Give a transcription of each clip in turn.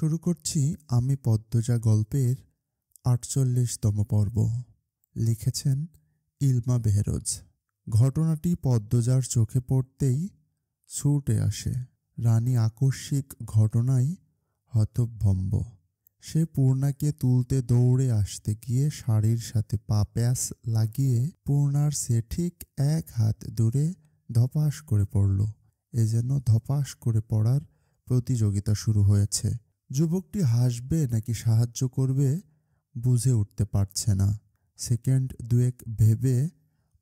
শুরু করছি আমি পদ্মজা গল্পের আটচল্লিশতম পর্ব লিখেছেন ইলমা বেহরোজ ঘটনাটি পদ্মজার চোখে পড়তেই ছুটে আসে রানী আকস্মিক ঘটনায় হতভম্ব সে পূর্ণাকে তুলতে দৌড়ে আসতে গিয়ে শাড়ির সাথে পা প্যাস লাগিয়ে পূর্ণার সে ঠিক এক হাত দূরে ধপাস করে পড়ল এ যেন ধপাস করে পড়ার প্রতিযোগিতা শুরু হয়েছে যুবকটি হাসবে নাকি সাহায্য করবে বুঝে উঠতে পারছে না সেকেন্ড দুয়েক ভেবে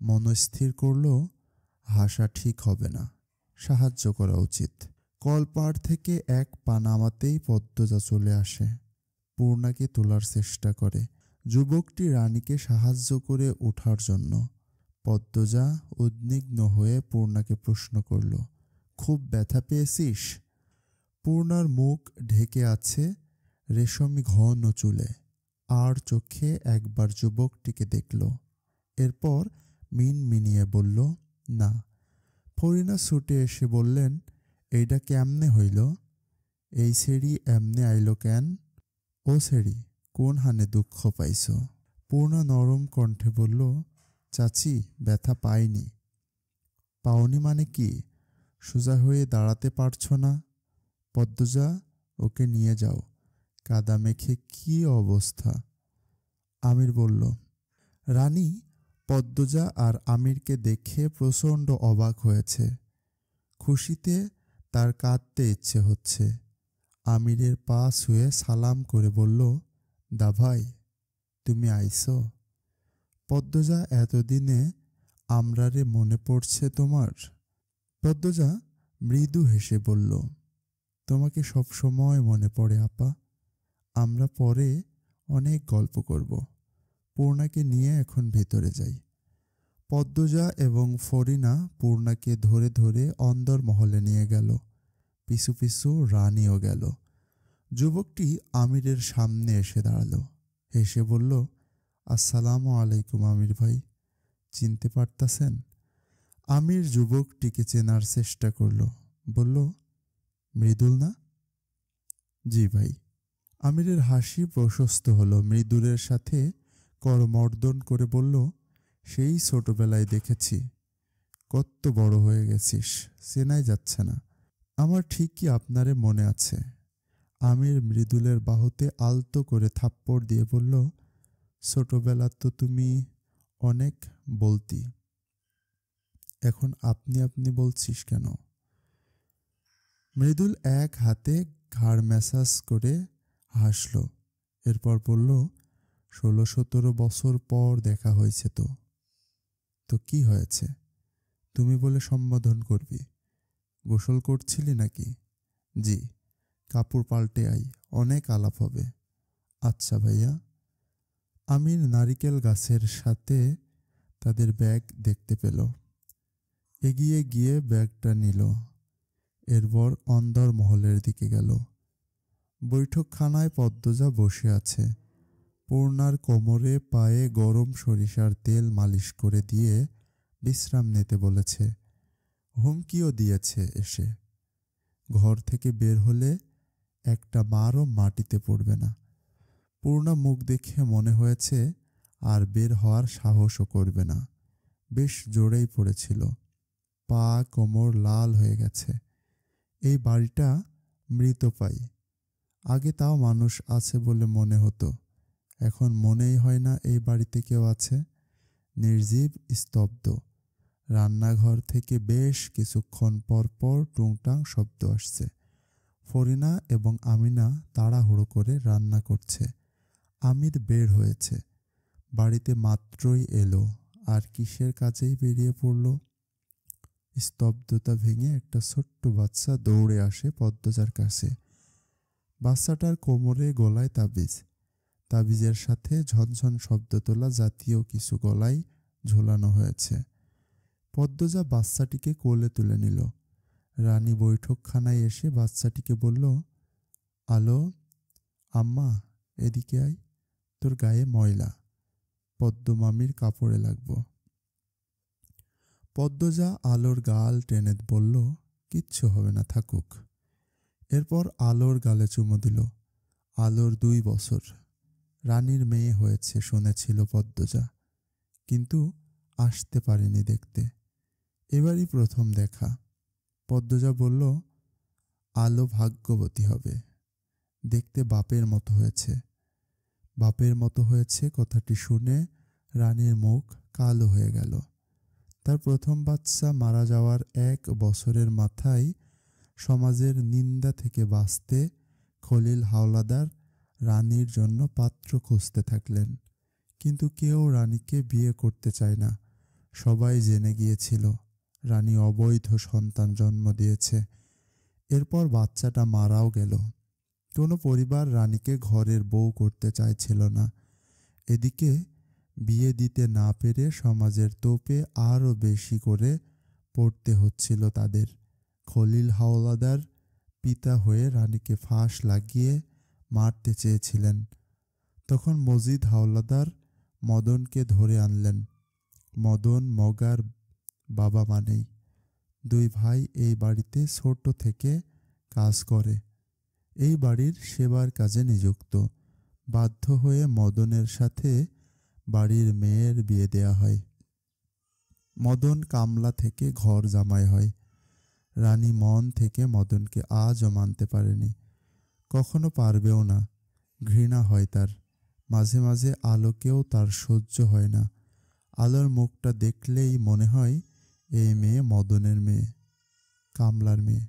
মনস্থির করল হাসা ঠিক হবে না সাহায্য করা উচিত কলপাড় থেকে এক পা নামাতেই পদ্মজা চলে আসে পূর্ণাকে তোলার চেষ্টা করে যুবকটি রানীকে সাহায্য করে ওঠার জন্য পদ্মজা উদ্বিগ্ন হয়ে পূর্ণাকে প্রশ্ন করল খুব ব্যথা পেয়েছিস পূর্ণার মুখ ঢেকে আছে রেশমি ঘন চুলে আর চোখে একবার যুবকটিকে দেখল এরপর মিন মিনিয়ে বলল না ফরিনা ছুটে এসে বললেন এইটা কেমনে হইল এই সেরি এমনে আইল কেন ও সেরি কোন হানে দুঃখ পাইছ পূর্ণা নরম কণ্ঠে বলল চাচি ব্যথা পাইনি পাওনি মানে কি সোজা হয়ে দাঁড়াতে পারছ না পদ্মজা ওকে নিয়ে যাও কাদা মেখে কি অবস্থা আমির বলল রানী পদ্মজা আর আমিরকে দেখে প্রচণ্ড অবাক হয়েছে খুশিতে তার কাঁদতে ইচ্ছে হচ্ছে আমিরের পা শুয়ে সালাম করে বলল দা ভাই তুমি আইসো পদ্মজা এতদিনে আমরারে মনে পড়ছে তোমার পদ্মজা মৃদু হেসে বলল তোমাকে সব সময় মনে পড়ে আপা আমরা পরে অনেক গল্প করব পূর্ণাকে নিয়ে এখন ভেতরে যাই পদ্মজা এবং ফরিনা পূর্ণাকে ধরে ধরে অন্দর মহলে নিয়ে গেল পিছু পিছু রানীও গেল যুবকটি আমিরের সামনে এসে দাঁড়ালো হেসে বলল আসসালামু আলাইকুম আমির ভাই চিনতে পারতাছেন আমির যুবকটিকে চেনার চেষ্টা করল বলল মৃদুল না জি ভাই আমিরের হাসি প্রশস্ত হলো মৃদুলের সাথে করমর্দন করে বলল সেই ছোটবেলায় দেখেছি কত বড় হয়ে গেছিস চেনাই যাচ্ছে না আমার ঠিকই আপনারে মনে আছে আমির মৃদুলের বাহুতে আলতো করে থাপ্পড় দিয়ে বলল ছোটবেলা তো তুমি অনেক বলতি এখন আপনি আপনি বলছিস কেন মৃদুল এক হাতে ঘাড় ম্যাসাজ করে হাসল এরপর বলল ষোলো সতেরো বছর পর দেখা হয়েছে তো তো কি হয়েছে তুমি বলে সম্বোধন করবি গোসল করছিলি নাকি জি কাপড় পাল্টে আই অনেক আলাপ হবে আচ্ছা ভাইয়া আমি নারিকেল গাছের সাথে তাদের ব্যাগ দেখতে পেল এগিয়ে গিয়ে ব্যাগটা নিল এরপর অন্দর মহলের দিকে গেল বৈঠকখানায় পদ্মজা বসে আছে পূর্ণার কোমরে পায়ে গরম সরিষার তেল মালিশ করে দিয়ে বিশ্রাম নিতে বলেছে হুমকিও দিয়েছে এসে ঘর থেকে বের হলে একটা মারও মাটিতে পড়বে না পূর্ণা মুখ দেখে মনে হয়েছে আর বের হওয়ার সাহসও করবে না বেশ জোরেই পড়েছিল পা কোমর লাল হয়ে গেছে এই বাড়িটা মৃত পাই আগে তাও মানুষ আছে বলে মনে হতো এখন মনেই হয় না এই বাড়িতে কেউ আছে নির্জীব স্তব্ধ রান্নাঘর থেকে বেশ কিছুক্ষণ পর পর টুংটাং শব্দ আসছে ফরিনা এবং আমিনা তাড়াহুড়ো করে রান্না করছে আমির বের হয়েছে বাড়িতে মাত্রই এলো আর কিসের কাজেই বেরিয়ে পড়লো স্তব্ধতা ভেঙে একটা ছোট্ট বাচ্চা দৌড়ে আসে পদ্মজার কাছে বাচ্চাটার কোমরে গলায় তাবিজ তাবিজের সাথে ঝনঝন শব্দ তোলা জাতীয় কিছু গলায় ঝোলানো হয়েছে পদ্মজা বাচ্চাটিকে কোলে তুলে নিল রানী বৈঠকখানায় এসে বাচ্চাটিকে বলল আলো আম্মা এদিকে আয় তোর গায়ে ময়লা পদ্মমামির কাপড়ে লাগবো পদ্মজা আলোর গাল টেনে বলল কিচ্ছু হবে না থাকুক এরপর আলোর গালে চুমো দিল আলোর দুই বছর রানীর মেয়ে হয়েছে শুনেছিল পদ্মজা কিন্তু আসতে পারেনি দেখতে এবারই প্রথম দেখা পদ্মজা বলল আলো ভাগ্যবতী হবে দেখতে বাপের মতো হয়েছে বাপের মতো হয়েছে কথাটি শুনে রানীর মুখ কালো হয়ে গেল তার প্রথম বাচ্চা মারা যাওয়ার এক বছরের মাথায় সমাজের নিন্দা থেকে বাঁচতে খলিল হাওলাদার রানীর জন্য পাত্র খুঁজতে থাকলেন কিন্তু কেউ রানীকে বিয়ে করতে চায় না সবাই জেনে গিয়েছিল রানী অবৈধ সন্তান জন্ম দিয়েছে এরপর বাচ্চাটা মারাও গেল কোনো পরিবার রানীকে ঘরের বউ করতে চাইছিল না এদিকে বিয়ে দিতে না পেরে সমাজের তোপে আরও বেশি করে পড়তে হচ্ছিল তাদের খলিল হাওলাদার পিতা হয়ে রানীকে ফাঁস লাগিয়ে মারতে চেয়েছিলেন তখন মজিদ হাওলাদার মদনকে ধরে আনলেন মদন মগার বাবা মানেই দুই ভাই এই বাড়িতে ছোট থেকে কাজ করে এই বাড়ির সেবার কাজে নিযুক্ত বাধ্য হয়ে মদনের সাথে বাড়ির মেয়ের বিয়ে দেয়া হয় মদন কামলা থেকে ঘর জামাই হয় রানী মন থেকে মদনকে আজও মানতে পারেনি কখনো পারবেও না ঘৃণা হয় তার মাঝে মাঝে আলোকেও তার সহ্য হয় না আলোর মুখটা দেখলেই মনে হয় এই মেয়ে মদনের মেয়ে কামলার মেয়ে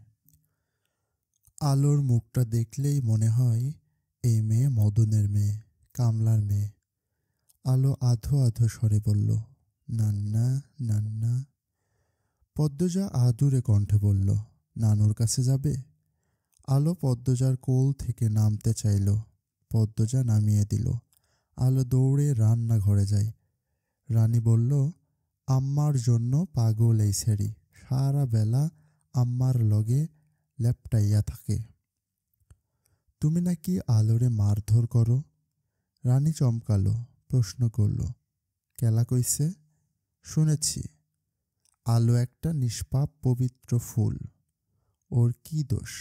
আলোর মুখটা দেখলেই মনে হয় এই মেয়ে মদনের মেয়ে কামলার মেয়ে আলো আধো আধো স্বরে বলল নান্না নান্না পদ্মজা আদুরে কণ্ঠে বলল নানুর কাছে যাবে আলো পদ্মজার কোল থেকে নামতে চাইল পদ্মজা নামিয়ে দিল আলো দৌড়ে রান্নাঘরে যায় রানী বলল আম্মার জন্য পাগল এই সারি সারা বেলা আম্মার লগে লেপটাইয়া থাকে তুমি নাকি আলোরে মারধর করো রানী চমকালো প্রশ্ন করল কেলা কইছে শুনেছি আলো একটা নিষ্পাপ পবিত্র ফুল ওর কি দোষ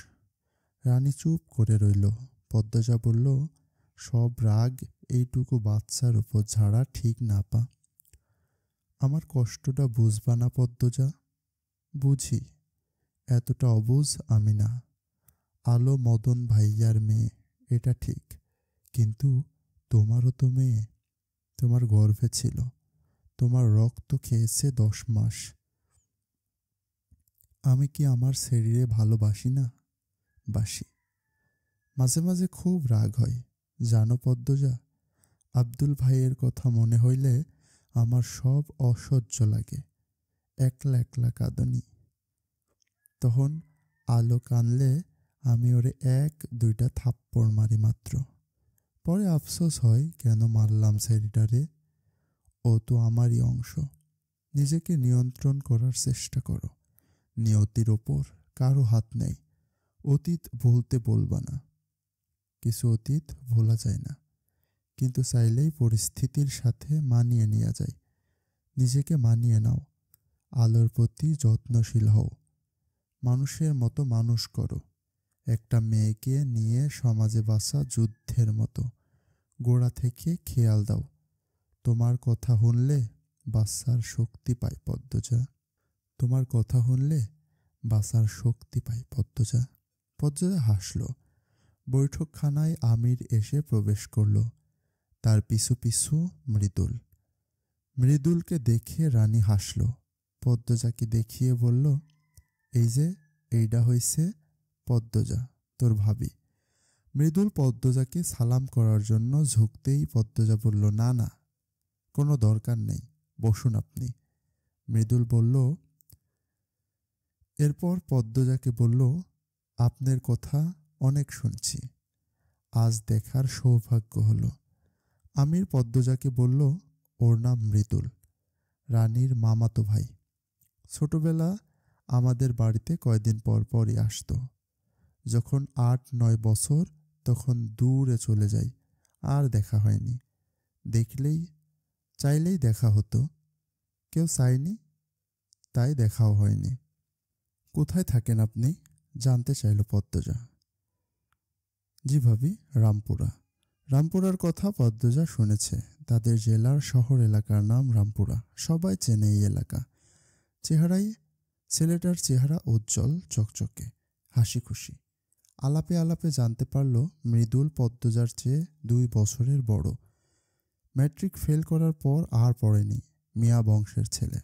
রানী চুপ করে রইল পদ্মজা বলল সব রাগ এইটুকু বাচ্চার উপর ঝাড়া ঠিক না পা আমার কষ্টটা বুঝবা না পদ্মজা বুঝি এতটা অবুঝ আমি না আলো মদন ভাইয়ার মেয়ে এটা ঠিক কিন্তু তোমারও তো মেয়ে তোমার গর্ভে ছিল তোমার রক্ত খেয়েছে দশ মাস আমি কি আমার শরীরে ভালোবাসি না বাসি মাঝে মাঝে খুব রাগ হয় জানো পদ্মজা আব্দুল ভাইয়ের কথা মনে হইলে আমার সব অসহ্য লাগে একলা একলা কাঁদনি তখন আলো কানলে আমি ওরে এক দুইটা থাপ্পড় মারি মাত্র পরে আফসোস হয় কেন মারলাম সেরিটারে ও তো আমারই অংশ নিজেকে নিয়ন্ত্রণ করার চেষ্টা করো নিয়তির ওপর কারো হাত নেই অতীত ভুলতে বলবা না কিছু অতীত ভোলা যায় না কিন্তু চাইলেই পরিস্থিতির সাথে মানিয়ে নেওয়া যায় নিজেকে মানিয়ে নাও আলোর প্রতি যত্নশীল হও মানুষের মতো মানুষ করো একটা মেয়েকে নিয়ে সমাজে বাসা যুদ্ধের মতো গোড়া থেকে খেয়াল দাও তোমার কথা শুনলে বাচ্চার শক্তি পায় পদ্মজা তোমার কথা শুনলে বাসার শক্তি পায় পদ্মজা পদ্মজা হাসল বৈঠকখানায় আমির এসে প্রবেশ করল তার পিছু পিছু মৃদুল মৃদুলকে দেখে রানী হাসল পদ্মজাকে দেখিয়ে বলল এই যে এইটা হইছে পদ্মজা তোর ভাবি মৃদুল পদ্মজাকে সালাম করার জন্য ঝুঁকতেই পদ্মজা বলল না না কোনো দরকার নেই বসুন আপনি মৃদুল বলল এরপর পদ্মজাকে বলল আপনার কথা অনেক শুনছি আজ দেখার সৌভাগ্য হলো আমির পদ্মজাকে বলল ওর নাম মৃদুল রানীর মামাতো ভাই ছোটবেলা আমাদের বাড়িতে কয়েকদিন পর পরই আসতো যখন আট নয় বছর তখন দূরে চলে যাই আর দেখা হয়নি দেখলেই চাইলেই দেখা হতো কেউ চায়নি তাই দেখাও হয়নি কোথায় থাকেন আপনি জানতে চাইল পদ্মজা জি ভাবি রামপুরা রামপুরার কথা পদ্মজা শুনেছে তাদের জেলার শহর এলাকার নাম রামপুরা সবাই চেনে এই এলাকা চেহারাই ছেলেটার চেহারা উজ্জ্বল চকচকে হাসি খুশি আলাপে আলাপে জানতে পারল মৃদুল পদ্মজার চেয়ে দুই বছরের বড় ম্যাট্রিক ফেল করার পর আর পড়েনি মিয়া বংশের ছেলে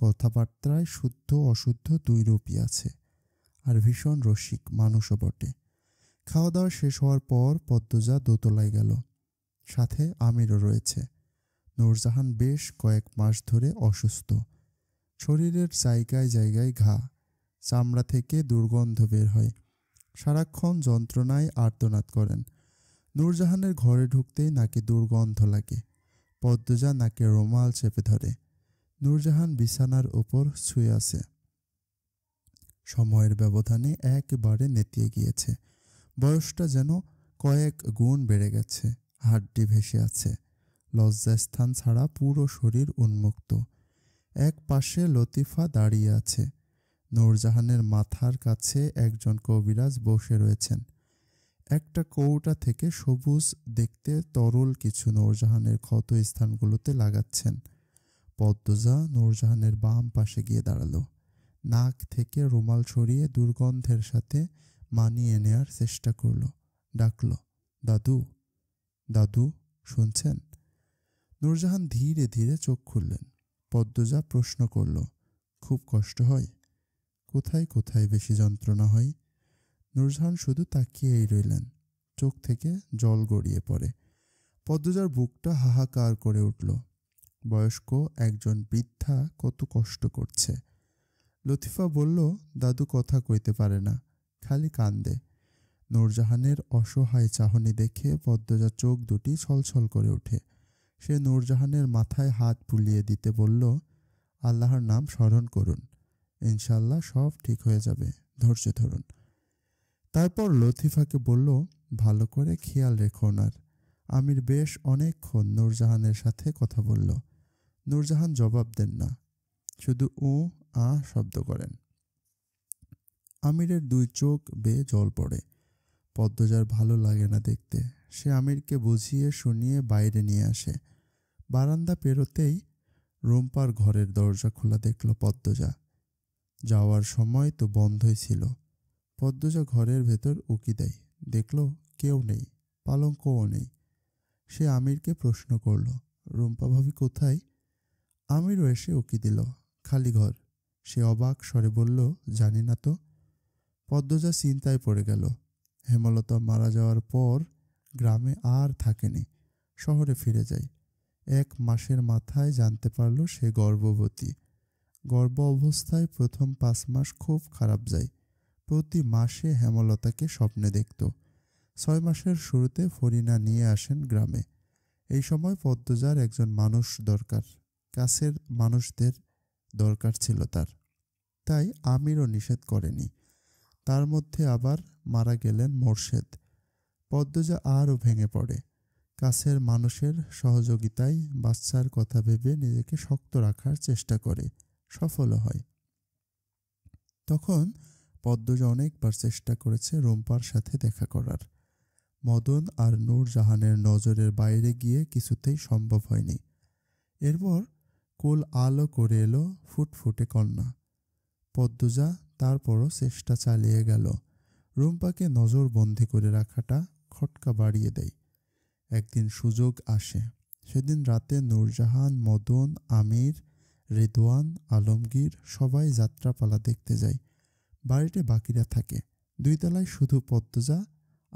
কথাবার্তায় শুদ্ধ অশুদ্ধ দুই রূপই আছে আর ভীষণ রসিক মানুষও বটে খাওয়া দাওয়া শেষ হওয়ার পর পদ্মজা দোতলায় গেল সাথে আমিরও রয়েছে নূরজাহান বেশ কয়েক মাস ধরে অসুস্থ শরীরের জায়গায় জায়গায় ঘা চামড়া থেকে দুর্গন্ধ বের হয় সারাক্ষণ যন্ত্রণায় আর্তনাদ করেন নূরজাহানের ঘরে ঢুকতেই নাকি দুর্গন্ধ লাগে পদ্মজা নাকে রোমাল চেপে ধরে নূরজাহান বিছানার ওপর ছুঁয়ে আছে সময়ের ব্যবধানে একবারে নেতিয়ে গিয়েছে বয়সটা যেন কয়েক গুণ বেড়ে গেছে হাড্ডি ভেসে আছে লজ্জাস্থান ছাড়া পুরো শরীর উন্মুক্ত এক পাশে লতিফা দাঁড়িয়ে আছে নূরজাহানের মাথার কাছে একজন কবিরাজ বসে রয়েছেন একটা কৌটা থেকে সবুজ দেখতে তরল কিছু নূরজাহানের ক্ষত স্থানগুলোতে লাগাচ্ছেন পদ্মজা নূরজাহানের বাম পাশে গিয়ে দাঁড়ালো নাক থেকে রুমাল সরিয়ে দুর্গন্ধের সাথে মানিয়ে নেয়ার চেষ্টা করল ডাকল দাদু দাদু শুনছেন নূরজাহান ধীরে ধীরে চোখ খুললেন পদ্মজা প্রশ্ন করল খুব কষ্ট হয় কোথায় কোথায় বেশি যন্ত্রণা হয় নূরজাহান শুধু তাকিয়েই রইলেন চোখ থেকে জল গড়িয়ে পড়ে পদ্মজার বুকটা হাহাকার করে উঠল বয়স্ক একজন বৃদ্ধা কত কষ্ট করছে লতিফা বলল দাদু কথা কইতে পারে না খালি কান্দে নূরজাহানের অসহায় চাহনি দেখে পদ্মজার চোখ দুটি ছলছল করে ওঠে সে নূরজাহানের মাথায় হাত বুলিয়ে দিতে বলল আল্লাহর নাম স্মরণ করুন ইনশাল্লাহ সব ঠিক হয়ে যাবে ধৈর্য ধরুন তারপর লতিফাকে বলল ভালো করে খেয়াল রেখো ওনার আমির বেশ অনেকক্ষণ নূরজাহানের সাথে কথা বলল নূরজাহান জবাব দেন না শুধু ও আ শব্দ করেন আমিরের দুই চোখ বেয়ে জল পড়ে পদ্মজার ভালো লাগে না দেখতে সে আমিরকে বুঝিয়ে শুনিয়ে বাইরে নিয়ে আসে বারান্দা পেরোতেই রুম্পার ঘরের দরজা খোলা দেখল পদ্মজা যাওয়ার সময় তো বন্ধই ছিল পদ্মজা ঘরের ভেতর উকি দেয় দেখল কেউ নেই পালঙ্কও নেই সে আমিরকে প্রশ্ন করল রুম্পা ভাবি কোথায় আমিরও এসে উকি দিল খালি ঘর সে অবাক স্বরে বলল জানি না তো পদ্মজা চিন্তায় পড়ে গেল হেমলতা মারা যাওয়ার পর গ্রামে আর থাকেনি শহরে ফিরে যায় এক মাসের মাথায় জানতে পারল সে গর্ভবতী গর্ভ অবস্থায় প্রথম পাঁচ মাস খুব খারাপ যায় প্রতি মাসে হেমলতাকে স্বপ্নে দেখত ছয় মাসের শুরুতে ফরিনা নিয়ে আসেন গ্রামে এই সময় পদ্মজার একজন মানুষ দরকার কাছের মানুষদের দরকার ছিল তার তাই আমিরও নিষেধ করেনি তার মধ্যে আবার মারা গেলেন মোর্শেদ পদ্মজা আরও ভেঙে পড়ে কাছের মানুষের সহযোগিতায় বাচ্চার কথা ভেবে নিজেকে শক্ত রাখার চেষ্টা করে সফলও হয় তখন পদ্মজা অনেকবার চেষ্টা করেছে রুম্পার সাথে দেখা করার মদন আর নূর জাহানের নজরের বাইরে গিয়ে কিছুতেই সম্ভব হয়নি এরপর কোল আলো করে এলো ফুটফুটে কন্যা পদ্মজা তারপরও চেষ্টা চালিয়ে গেল রুম্পাকে বন্ধি করে রাখাটা খটকা বাড়িয়ে দেয় একদিন সুযোগ আসে সেদিন রাতে নূরজাহান মদন আমির রেদোয়ান আলমগীর সবাই যাত্রাপালা দেখতে যায় বাড়িতে বাকিরা থাকে দুই তলায় শুধু পদ্মজা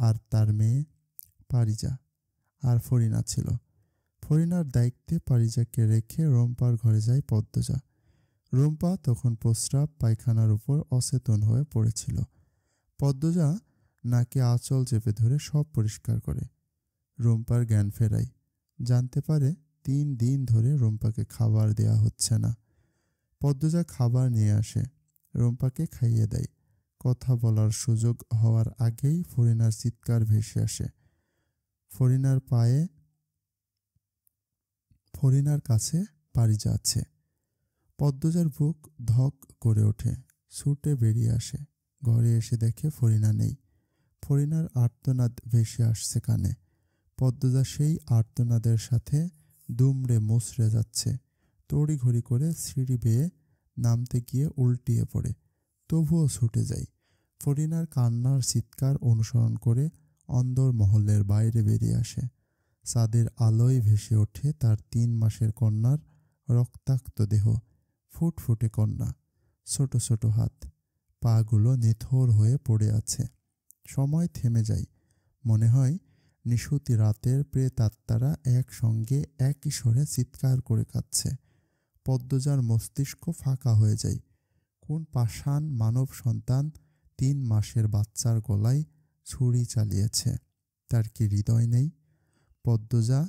আর তার মেয়ে পারিজা আর ফরিনা ছিল ফরিনার দায়িত্বে পারিজাকে রেখে রম্পার ঘরে যায় পদ্মজা রম্পা তখন প্রস্রাব পায়খানার উপর অচেতন হয়ে পড়েছিল পদ্মজা নাকে আঁচল চেপে ধরে সব পরিষ্কার করে রোম্পার জ্ঞান ফেরায় জানতে পারে তিন দিন ধরে রম্পাকে খাবার দেয়া হচ্ছে না পদ্মজা খাবার নিয়ে আসে রম্পাকে খাইয়ে দেয় কথা বলার সুযোগ হওয়ার আগেই ফরিনার চিৎকার ভেসে আসে ফরিনার পায়ে ফরিনার কাছে পাড়ি যাচ্ছে পদ্মজার বুক ধক করে ওঠে ছুটে বেরিয়ে আসে ঘরে এসে দেখে ফরিনা নেই ফরিনার আর্তনাদ ভেসে আসছে কানে পদ্মজা সেই আর্তনাদের সাথে দুমড়ে মুচড়ে যাচ্ছে তড়িঘড়ি করে সিঁড়ি বেয়ে নামতে গিয়ে উল্টিয়ে পড়ে তবুও ছুটে যায় ফরিনার কান্নার চিৎকার অনুসরণ করে অন্দর মহলের বাইরে বেরিয়ে আসে সাদের আলোয় ভেসে ওঠে তার তিন মাসের কন্যার রক্তাক্ত দেহ ফুটফুটে কন্যা ছোট ছোট হাত পাগুলো নিথর হয়ে পড়ে আছে সময় থেমে যায় মনে হয় নিশুতি রাতের প্রেতাত্মারা একসঙ্গে এক ঈশ্বরে চিৎকার করে কাঁদছে পদ্মজার মস্তিষ্ক ফাঁকা হয়ে যায় কোন পাষাণ মানব সন্তান তিন মাসের বাচ্চার গলায় ছুরি চালিয়েছে তার কি হৃদয় নেই পদ্মজা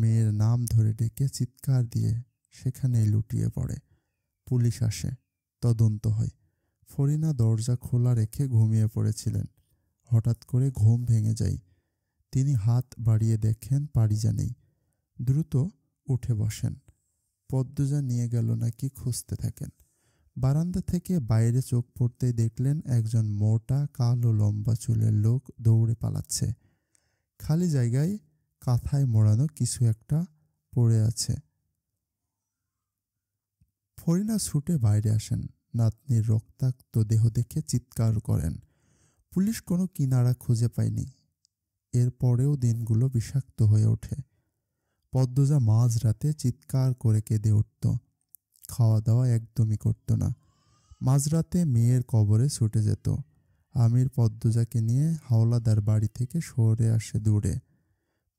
মেয়ের নাম ধরে ডেকে চিৎকার দিয়ে সেখানেই লুটিয়ে পড়ে পুলিশ আসে তদন্ত হয় ফরিনা দরজা খোলা রেখে ঘুমিয়ে পড়েছিলেন হঠাৎ করে ঘুম ভেঙে যায় তিনি হাত বাড়িয়ে দেখেন পারিজা নেই দ্রুত উঠে বসেন পদ্মজা নিয়ে গেল নাকি খুঁজতে থাকেন বারান্দা থেকে বাইরে চোখ পড়তেই দেখলেন একজন মোটা কালো লম্বা চুলের লোক দৌড়ে পালাচ্ছে খালি জায়গায় কাঁথায় মোড়ানো কিছু একটা পড়ে আছে ফরিনা ছুটে বাইরে আসেন নাতনির রক্তাক্ত দেহ দেখে চিৎকার করেন পুলিশ কোনো কিনারা খুঁজে পায়নি এরপরেও দিনগুলো বিষাক্ত হয়ে ওঠে পদ্মজা মাঝরাতে চিৎকার করে কেঁদে উঠত খাওয়া দাওয়া একদমই করতো না মাঝরাতে মেয়ের কবরে ছুটে যেত আমির পদ্মজাকে নিয়ে হাওলাদার বাড়ি থেকে শহরে আসে দূরে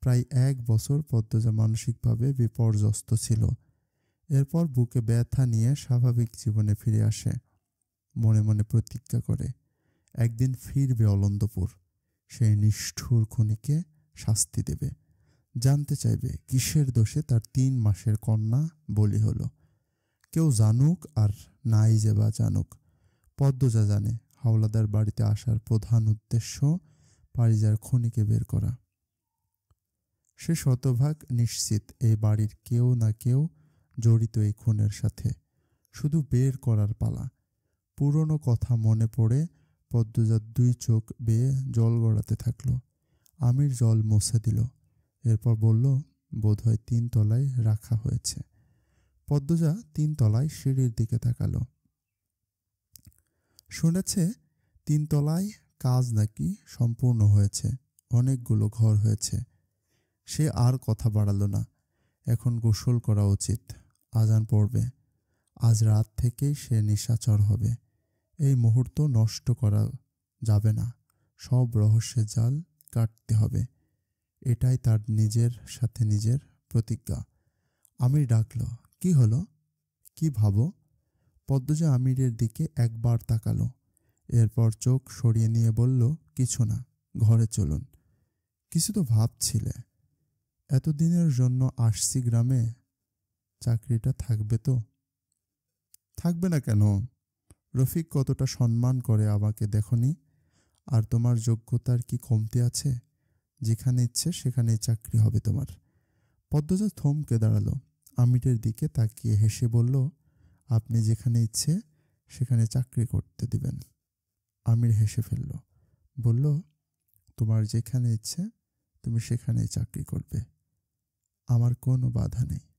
প্রায় এক বছর পদ্মজা মানসিকভাবে বিপর্যস্ত ছিল এরপর বুকে ব্যথা নিয়ে স্বাভাবিক জীবনে ফিরে আসে মনে মনে প্রতিজ্ঞা করে একদিন ফিরবে অলন্দপুর সেই নিষ্ঠুর খুনিকে শাস্তি দেবে জানতে চাইবে কিসের দোষে তার তিন মাসের কন্যা বলি হল কেউ জানুক আর নাই যে বা জানুক পদ্মজা জানে হাওলাদার বাড়িতে আসার প্রধান উদ্দেশ্য পারিজার খনিকে বের করা সে শতভাগ নিশ্চিত এই বাড়ির কেউ না কেউ জড়িত এই খুনের সাথে শুধু বের করার পালা পুরনো কথা মনে পড়ে পদ্মজার দুই চোখ বেয়ে জল গড়াতে থাকল আমির জল মুছে দিল এরপর বলল হয় তিন তলায় রাখা হয়েছে পদ্মজা তিন তলায় সিঁড়ির দিকে তাকাল শুনেছে তিন তলায় কাজ নাকি সম্পূর্ণ হয়েছে অনেকগুলো ঘর হয়েছে সে আর কথা বাড়ালো না এখন গোসল করা উচিত আজান পড়বে আজ রাত থেকেই সে নিশাচর হবে এই মুহূর্ত নষ্ট করা যাবে না সব রহস্যের জাল কাটতে হবে এটাই তার নিজের সাথে নিজের প্রতিজ্ঞা আমির ডাকলো কি হলো কি ভাবো পদ্মজা আমিরের দিকে একবার তাকালো এরপর চোখ সরিয়ে নিয়ে বলল কিছু না ঘরে চলুন কিছু তো ভাবছিলে এতদিনের জন্য আসছি গ্রামে চাকরিটা থাকবে তো থাকবে না কেন রফিক কতটা সম্মান করে আমাকে দেখনি আর তোমার যোগ্যতার কি কমতি আছে যেখানে ইচ্ছে সেখানে চাকরি হবে তোমার পদ্মজা থমকে দাঁড়ালো আমিরের দিকে তাকিয়ে হেসে বলল আপনি যেখানে ইচ্ছে সেখানে চাকরি করতে দিবেন আমির হেসে ফেলল বলল তোমার যেখানে ইচ্ছে তুমি সেখানেই চাকরি করবে আমার কোনো বাধা নেই